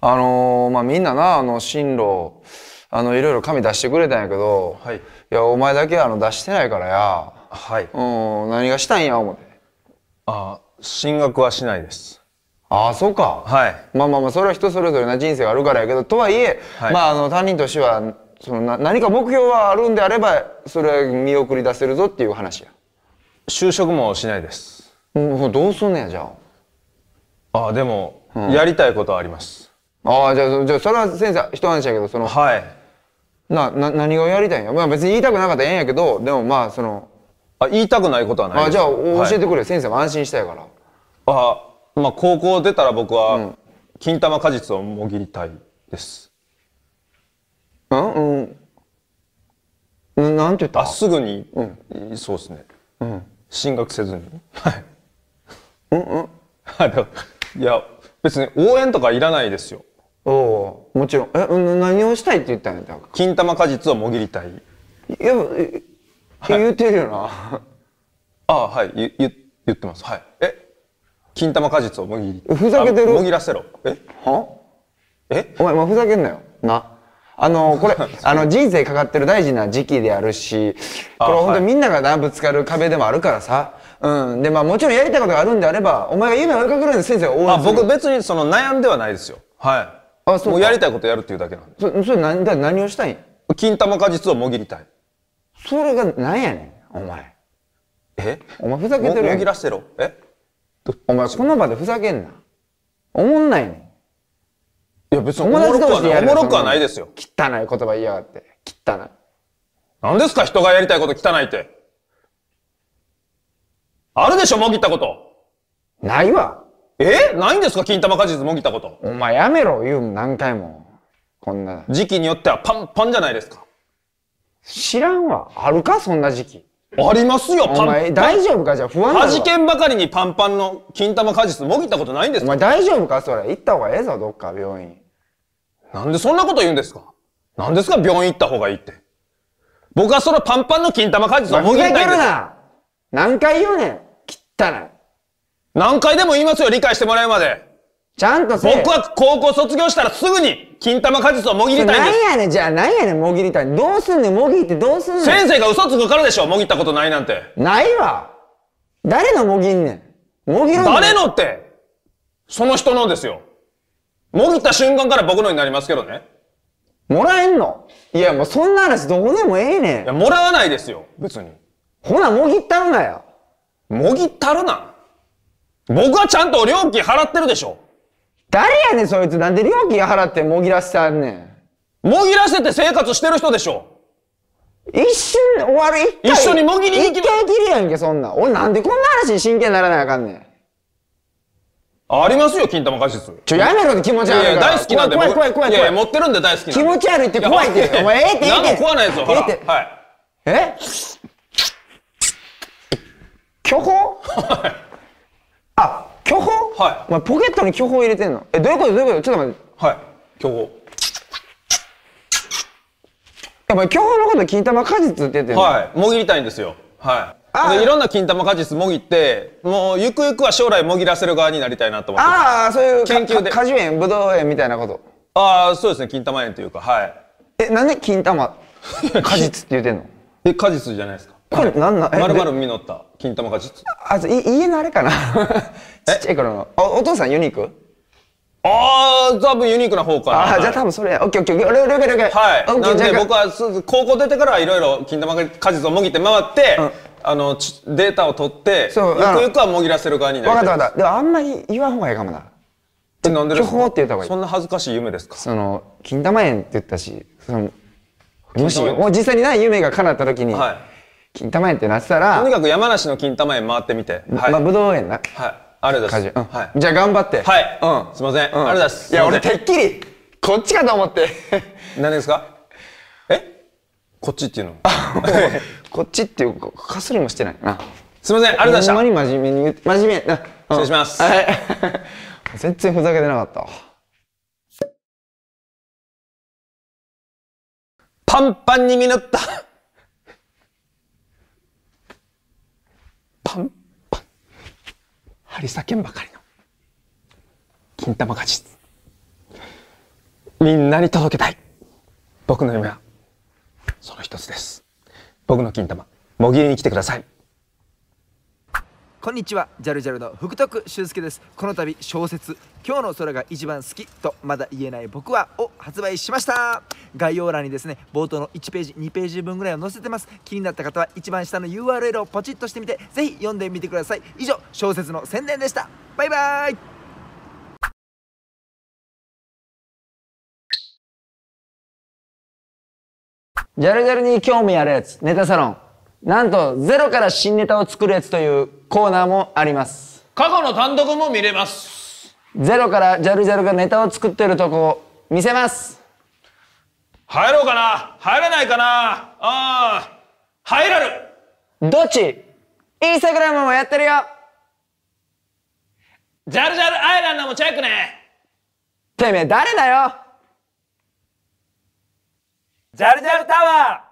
あのー、まあ、みんなな、あの、進路、あの、いろいろ紙出してくれたんやけど、はい、いや、お前だけあの出してないからや、はい、うん、何がしたんや、思って。あ進学はしないです。ああ、そうか。はい。まあまあまあ、それは人それぞれな人生があるからやけど、とはいえ、はい、まあ、あの、担任としては、そのな、何か目標はあるんであれば、それは見送り出せるぞっていう話や。就職もしないです。うん、どうすんねや、じゃあ。ああ、でも、うん、やりたいことはあります。ああじゃあじゃそれは先生一話やけどその、はい、なな何をやりたいんや、まあ、別に言いたくなかったらええんやけどでもまあそのあ言いたくないことはないあじゃあ教えてくれ、はい、先生も安心したいからあまあ高校出たら僕は、金玉果実をもぎりたいですうんうんななんて言ったあすぐに、うん、そうですね、うん、進学せずにはいうんうんいや別に応援とかいらないですよおおもちろんえ何をしたいって言ったんやった金玉果実をもぎりたいいや、言ってるよな、ああはい言言言ってますはいえ金玉果実をもぎりふざけてるもぎらせろえはえお前、もふざけんなよなあの、これ、あの、人生かかってる大事な時期であるし、これ本当みんながな、ぶつかる壁でもあるからさ。うん。で、まあもちろんやりたいことがあるんであれば、お前が夢を追いかけるんで先生応すあ、僕別にその悩んではないですよ。はい。あそうもうやりたいことやるっていうだけなんでそそれ何だ何をしたいん金玉果実をもぎりたいそれが何やねんお前えお前ふざけてるもぎらしてろえお前その場でふざけんなおもんないねんいや別におもろくはないおもろくはないですよ汚い言葉言いやがって汚い何ですか人がやりたいこと汚いってあるでしょもぎったことないわえないんですか金玉果実もぎたことお前やめろ言うも何回もこんな時期によってはパンパンじゃないですか知らんわあるかそんな時期ありますよ、パンパン。お前、大丈夫かじゃあ不安だはじけんばかりにパンパンの金玉果実もぎったことないんですかお前大丈夫かそれ。行った方がええぞ、どっか病院。なんでそんなこと言うんですかなんですか病院行った方がいいって。僕はそのパンパンの金玉果実をもぎたいんです。ふざけるな何回言うねん汚い。何回でも言いますよ、理解してもらうまで。ちゃんとせ僕は高校卒業したらすぐに金玉果実をもぎりたいんです。何やねん、じゃあ何やねん、もぎりたい。どうすんねん、もぎってどうすんねん。先生が嘘つくからでしょ、もぎったことないなんて。ないわ。誰のもぎんねん。もぎる誰のって、その人のですよ。もぎった瞬間から僕のになりますけどね。もらえんのいや、もうそんな話どこでもええねん。いや、もらわないですよ、別に。ほな、もぎったるなよ。もぎったるな僕はちゃんと料金払ってるでしょ誰やねんそいつなんで料金払ってもぎらしてあんねんもぎらしてて生活してる人でしょ一瞬終わる一緒にもぎりに行き一回きりやんけそんな俺なんでこんな話に真剣にならなあかんねんありますよ、金玉解説。ちょ、やめろって気持ち悪い。いやいや、大好きなんで。怖い怖い怖い怖い。いや持ってるんで大好き気持ち悪いって怖いって。お前、ええってええって。何も怖ないでほら。ええって。はい。え巨峰はい。はいお前ポケットに巨峰入れてんのえどういうことどういうことちょっと待ってはい巨峰やっぱ巨峰のこと金玉果実って言ってんのはいもぎりたいんですよはいいろんな金玉果実もぎってもうゆくゆくは将来もぎらせる側になりたいなと思ってああそういう研究で果樹園ぶどう園みたいなことああそうですね金玉園というかはいえなんで金玉 果実って言うてんのえ果実じゃないですかこれなんなまるまる実った金玉が実あい家のあれかなちっちゃい頃のおお父さんユニークああ多分ユニークな方かなあ、はじゃあ多分それオッケーオッケーオッケーオッケーオッケーはいなんで僕は高校出てからいろいろ金玉果実をもぎって回って、うん、あのデータを取ってそうゆくゆくはもぎらせる側になるわかったわかったでもあんまり言わん方がいいかもなでですかって言った方がいいそんな恥ずかしい夢ですかその金玉園って言ったしそのもし実際にない夢が叶った時に、はい金玉園ってなってたらとにかく山梨の金玉園回ってみて、はい、まあ武道園なはいあるです、うんはい、じゃあ頑張ってはい、うん、すいません、うん、あるですいや俺てっきりこっちかと思って何ですかえこっちっていうのこっちっていうかかすりもしてないなすいませんあるだしたほんまに真面目に真面目な、失礼しますはい全然ふざけてなかったパンパンに実ったパンパン張り裂けんばかりの金玉勝ちみんなに届けたい僕の夢はその一つです僕の金玉もぎりに来てくださいこんにちはジャルジャルの福徳俊介ですこの度小説「今日の空が一番好き」とまだ言えない僕はを発売しました概要欄にですね冒頭の1ページ2ページ分ぐらいを載せてます気になった方は一番下の URL をポチッとしてみてぜひ読んでみてください以上小説の宣伝でしたバイバイジャルジャルに興味あるやつネタサロンなんとゼロから新ネタを作るやつというコーナーもあります過去の単独も見れますゼロからジャルジャルがネタを作ってるとこ見せます入ろうかな入らないかなあ入らるどっちインスタグラムもやってるよジャルジャルアイランドもチェックねてめえ誰だよジャルジャルタワー